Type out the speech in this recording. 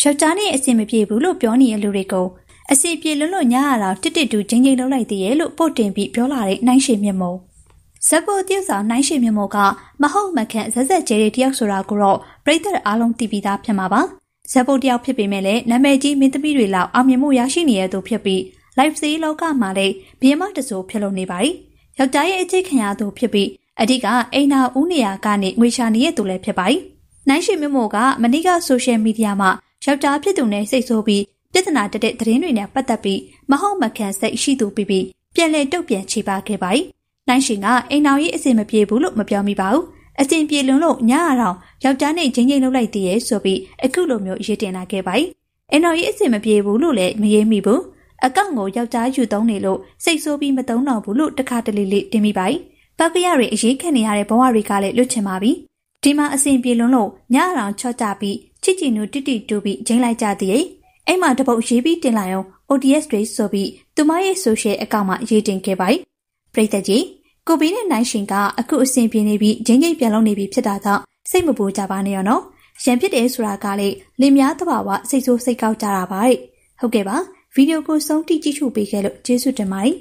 ယောက်ျားနဲ့အဆင်မပြေဘူးလို့ပြောနေတဲ့လူတွေကိုအစီပြေလွန်းလို့ညရတာတစ်တစ်တူချင်းချင်းလုံးလိုက်သေးရဲ့လို့ပို့တင်ပြီးပြောလာတဲ့နိုင်ရှင်မြတ်မုံဇက်ဖို့တိဆောင်နိုင်ရှင်မြတ်မုံကမဟုတ်မခန့်ဇက်ဇက်ကျဲတဲ့တယောက်ဆိုတာကိုတော့ပြိတ္တအားလုံးသိပြီးသားဖြစ်မှာပါဇက်ဖို့တယောက်ဖြစ်ပေမဲ့လည်းနာမည်ကြီးမင်းသမီးတွေလောက်အောင်မြင်မှုရရှိနေရသူဖြစ်ပြီး live စေးလောကမှာလည်းဘီမတဆိုးဖြစ်လို့နေပါ යි ယောက်ျားရဲ့အခြေခံရသူဖြစ်ပြီးအဓိကအိမ်နာဦးနေရာကနေငွေရှာနေတဲ့သူလည်းဖြစ်ပါ යි နိုင်ရှင်မြတ်မုံကမနေ့ကဆိုရှယ်မီဒီယာမှာယောက်ျားဖြစ်သူနဲ့စိတ်ဆိုးပြီးပြဿနာတက်တဲ့သတင်းတွေနဲ့ပတ်သက်ပြီးမဟုတ်မခံစိတ်ရှိသူပြီးပြီးပြန်လည်တုတ်ပြန်ချေပါခဲ့ပါတယ်။နိုင်ရှင်ကအိမ်တော်ကြီးအစင်မပြေဘူးလို့မပြောမိပါဘူး။အစင်ပြေလွန်းလို့ညအရောင်ယောက်ျားနဲ့ချင်းချင်းလှုပ်လိုက်သေးရဲ့ဆိုပြီးအခုလိုမျိုးရည်တင်လာခဲ့ပါတယ်။အိမ်တော်ကြီးအစင်မပြေဘူးလို့လည်းမရေးမိဘူး။အကောင့်ကိုယောက်ျားယူသုံးနေလို့စိတ်ဆိုးပြီးမသုံးတော့ဘူးလို့တခါတလေလေတင်မိပါတယ်။ပောက်ကရတွေအရေးခံနေရတဲ့ဘဝတွေကလည်းလွတ်ချင်ပါပြီ။ဒီမှာအစဉ်ပြေလွန်းလို့ညအရောင်ချော့ကြပြီးချစ်ကြည်နူတိတိတူပြီးဂျိမ်းလိုက်ကြသည်။အဲ့မှာတပုတ်ရေးပြီးတင်လာအောင် ODS တွေဆိုပြီးသူမရဲ့ social အကောင့်မှာရေးတင်ခဲ့ပါ၏ပရိသတ်ကြီးကိုဘီနဲ့နိုင်ရှင်ကအခုအဆင်ပြေနေပြီးဂျင်းဂျင်းပြန်လုပ်နေပြီဖြစ်တာကြောင့်စိတ်မပူကြပါနဲ့ရောနော်ရံဖြစ်တယ်ဆိုတာကလေလင်များတဘာဝစိတ်ဆိုးစိတ်ကောက်ကြတာပါတဲ့ဟုတ်ကဲ့ပါဗီဒီယိုကိုဆုံးတိကြည့်ရှုပေးခဲ့လို့ကျေးဇူးတင်ပါတယ်